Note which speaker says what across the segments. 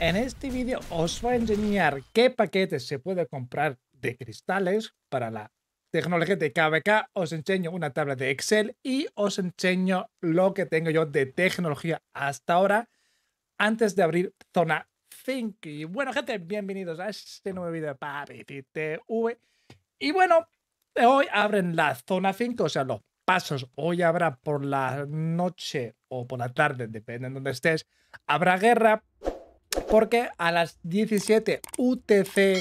Speaker 1: En este vídeo os voy a enseñar qué paquetes se puede comprar de cristales para la tecnología de KBK, os enseño una tabla de Excel y os enseño lo que tengo yo de tecnología hasta ahora antes de abrir Zona 5 Y bueno, gente, bienvenidos a este nuevo vídeo de TV. Y bueno, hoy abren la Zona 5 o sea, los pasos. Hoy habrá por la noche o por la tarde, depende de donde estés, habrá guerra porque a las 17 UTC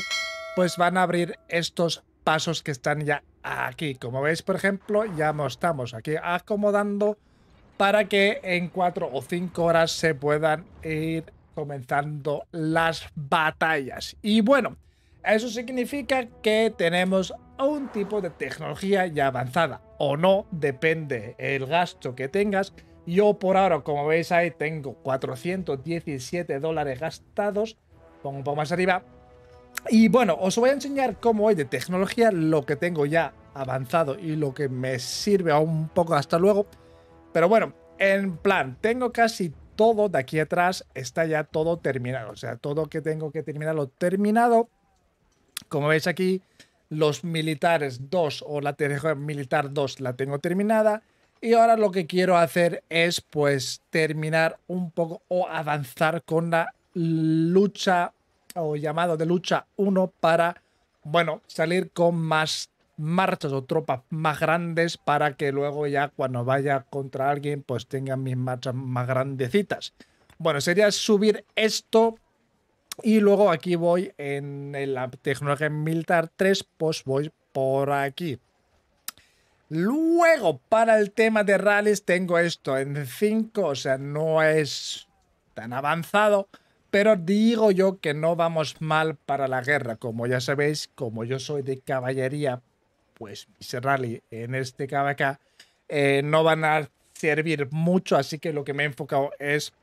Speaker 1: pues van a abrir estos pasos que están ya aquí. Como veis, por ejemplo, ya nos estamos aquí acomodando para que en 4 o 5 horas se puedan ir comenzando las batallas. Y bueno, eso significa que tenemos un tipo de tecnología ya avanzada o no, depende el gasto que tengas, yo por ahora, como veis ahí, tengo 417 dólares gastados. Pongo un poco más arriba. Y bueno, os voy a enseñar cómo hoy de tecnología lo que tengo ya avanzado y lo que me sirve aún un poco hasta luego. Pero bueno, en plan, tengo casi todo de aquí atrás, está ya todo terminado. O sea, todo que tengo que terminar lo terminado. Como veis aquí, los militares 2 o la militar 2 la tengo terminada. Y ahora lo que quiero hacer es pues terminar un poco o avanzar con la lucha o llamado de lucha 1 para, bueno, salir con más marchas o tropas más grandes para que luego ya cuando vaya contra alguien pues tenga mis marchas más grandecitas. Bueno, sería subir esto y luego aquí voy en la tecnología militar 3, pues voy por aquí. Luego, para el tema de rallies, tengo esto en 5, o sea, no es tan avanzado, pero digo yo que no vamos mal para la guerra. Como ya sabéis, como yo soy de caballería, pues mis rally en este KBK eh, no van a servir mucho, así que lo que me he enfocado es,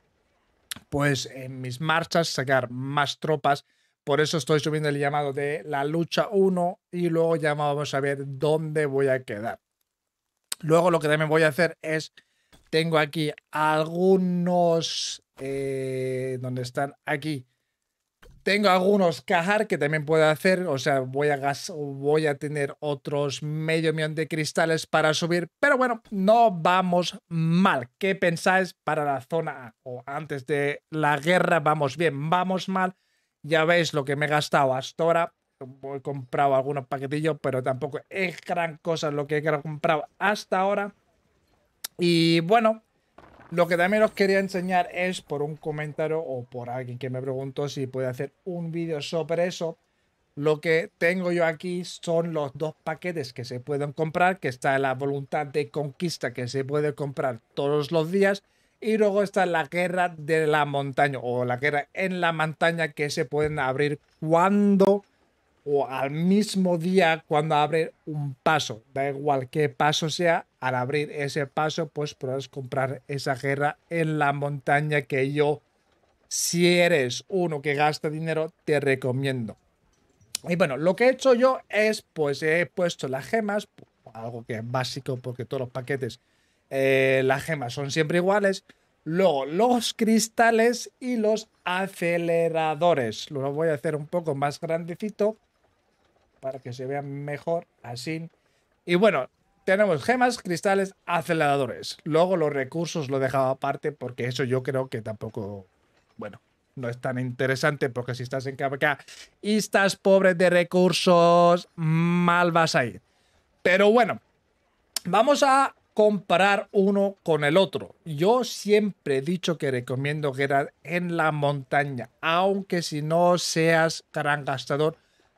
Speaker 1: pues, en mis marchas, sacar más tropas. Por eso estoy subiendo el llamado de la lucha 1 y luego ya vamos a ver dónde voy a quedar. Luego lo que también voy a hacer es, tengo aquí algunos, eh, ¿dónde están aquí, tengo algunos cajar que también puedo hacer, o sea, voy a, voy a tener otros medio millón de cristales para subir, pero bueno, no vamos mal. ¿Qué pensáis para la zona O antes de la guerra, vamos bien, vamos mal. Ya veis lo que me he gastado hasta ahora, he comprado algunos paquetillos, pero tampoco es gran cosa lo que he comprado hasta ahora. Y bueno, lo que también os quería enseñar es por un comentario o por alguien que me preguntó si puede hacer un vídeo sobre eso. Lo que tengo yo aquí son los dos paquetes que se pueden comprar, que está la voluntad de conquista que se puede comprar todos los días y luego está la guerra de la montaña o la guerra en la montaña que se pueden abrir cuando o al mismo día cuando abre un paso. Da igual qué paso sea, al abrir ese paso, pues podrás comprar esa guerra en la montaña que yo, si eres uno que gasta dinero, te recomiendo. Y bueno, lo que he hecho yo es, pues he puesto las gemas, algo que es básico porque todos los paquetes, eh, las gemas son siempre iguales. Luego, los cristales y los aceleradores. lo voy a hacer un poco más grandecito para que se vean mejor, así. Y bueno, tenemos gemas, cristales, aceleradores. Luego los recursos lo dejado aparte porque eso yo creo que tampoco, bueno, no es tan interesante porque si estás en KBK y estás pobre de recursos, mal vas a ir. Pero bueno, vamos a comparar uno con el otro. Yo siempre he dicho que recomiendo quedar en la montaña, aunque si no seas gran gastador,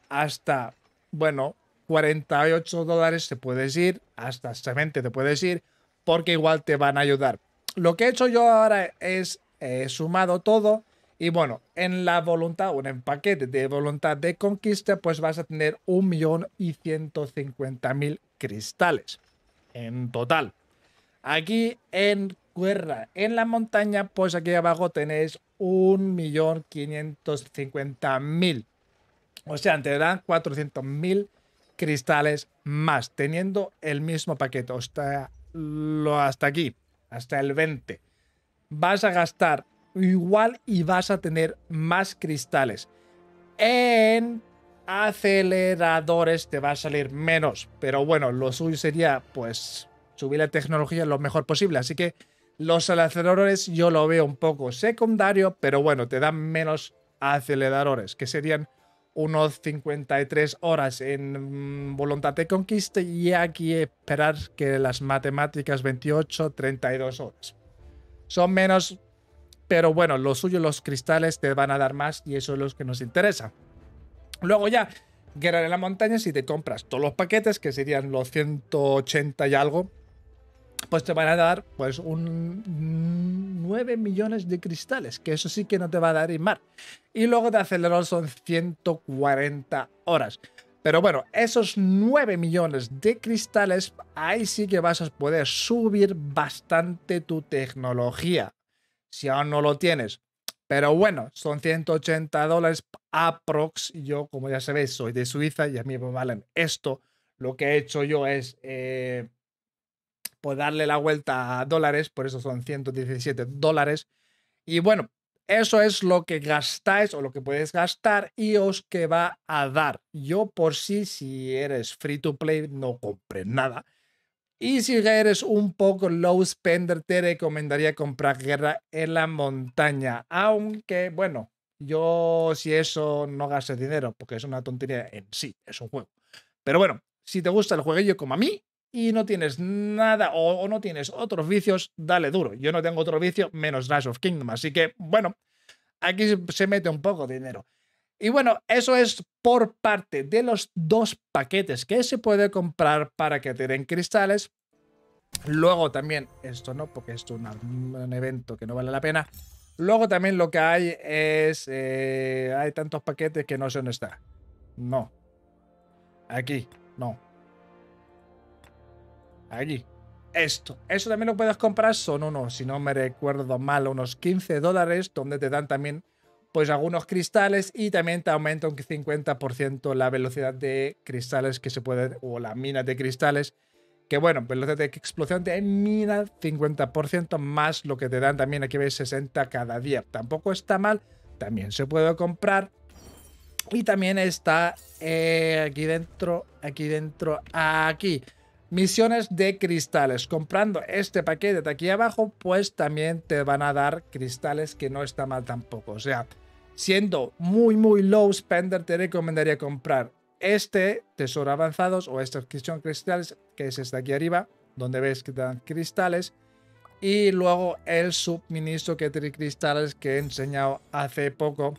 Speaker 1: hasta bueno, 48 dólares te puedes ir, hasta 70 te puedes ir, porque igual te van a ayudar. Lo que he hecho yo ahora es sumado todo y bueno, en la voluntad un paquete de voluntad de conquista, pues vas a tener 1.150.000 cristales en total. Aquí en guerra, en la montaña, pues aquí abajo tenéis 1.550.000 o sea, te dan 400.000 cristales más, teniendo el mismo paquete. lo hasta aquí, hasta el 20. Vas a gastar igual y vas a tener más cristales. En aceleradores te va a salir menos, pero bueno, lo suyo sería pues subir la tecnología lo mejor posible. Así que los aceleradores yo lo veo un poco secundario, pero bueno, te dan menos aceleradores, que serían unos 53 horas en mm, voluntad de conquista y aquí esperar que las matemáticas 28, 32 horas. Son menos, pero bueno, lo suyo, los cristales te van a dar más y eso es lo que nos interesa. Luego ya, guerra en la montaña si te compras todos los paquetes, que serían los 180 y algo, pues te van a dar pues un 9 millones de cristales, que eso sí que no te va a dar más. Y luego de acelerar son 140 horas. Pero bueno, esos 9 millones de cristales, ahí sí que vas a poder subir bastante tu tecnología. Si aún no lo tienes. Pero bueno, son 180 dólares aprox. Yo, como ya sabéis, soy de Suiza y a mí me valen esto. Lo que he hecho yo es... Eh, pues darle la vuelta a dólares, por eso son 117 dólares. Y bueno, eso es lo que gastáis o lo que podéis gastar y os que va a dar. Yo por sí, si eres free to play, no compré nada. Y si eres un poco low spender, te recomendaría comprar guerra en la montaña. Aunque, bueno, yo si eso no gaste dinero, porque es una tontería en sí, es un juego. Pero bueno, si te gusta el jueguillo como a mí, y no tienes nada o, no tienes otros vicios, dale duro. Yo no tengo otro vicio menos Rise of Kingdom, así que bueno, aquí se mete un poco de dinero. Y bueno, eso es por parte de los dos paquetes que se puede comprar para que te den cristales. Luego también, esto no, porque esto es un, evento que no vale la pena. Luego también lo que hay es, eh, hay tantos paquetes que no sé dónde está. No. Aquí, no. Aquí. Esto. Eso también lo puedes comprar. Son unos, si no me recuerdo mal, unos 15 dólares, donde te dan también pues algunos cristales y también te aumenta un 50% la velocidad de cristales que se pueden, o las minas de cristales, que bueno, velocidad de explosión de mina 50% más lo que te dan también, aquí veis 60 cada día, tampoco está mal, también se puede comprar y también está eh, aquí dentro, aquí dentro, aquí. Misiones de cristales. Comprando este paquete de aquí abajo, pues también te van a dar cristales que no está mal tampoco. O sea, siendo muy, muy low spender, te recomendaría comprar este tesoro avanzados o estos cristales, que es este aquí arriba, donde ves que te dan cristales. Y luego el suministro que tiene cristales que he enseñado hace poco,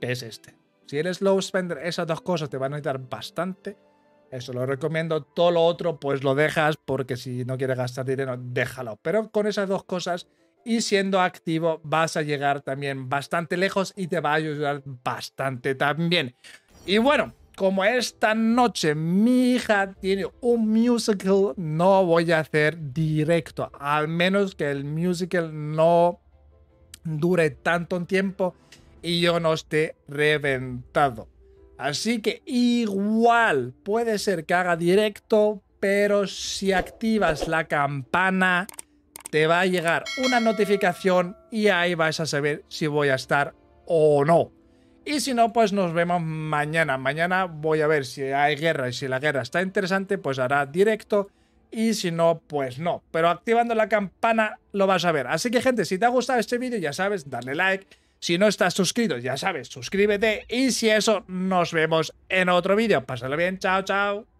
Speaker 1: que es este. Si eres low spender, esas dos cosas te van a ayudar bastante eso lo recomiendo. Todo lo otro, pues lo dejas, porque si no quieres gastar dinero, déjalo. Pero con esas dos cosas y siendo activo, vas a llegar también bastante lejos y te va a ayudar bastante también. Y bueno, como esta noche mi hija tiene un musical, no voy a hacer directo. Al menos que el musical no dure tanto tiempo y yo no esté reventado. Así que igual puede ser que haga directo, pero si activas la campana te va a llegar una notificación y ahí vas a saber si voy a estar o no. Y si no, pues nos vemos mañana. Mañana voy a ver si hay guerra y si la guerra está interesante, pues hará directo. Y si no, pues no. Pero activando la campana lo vas a ver. Así que gente, si te ha gustado este vídeo, ya sabes, dale like si no estás suscrito, ya sabes, suscríbete. Y si eso, nos vemos en otro vídeo. Pásalo bien, chao, chao.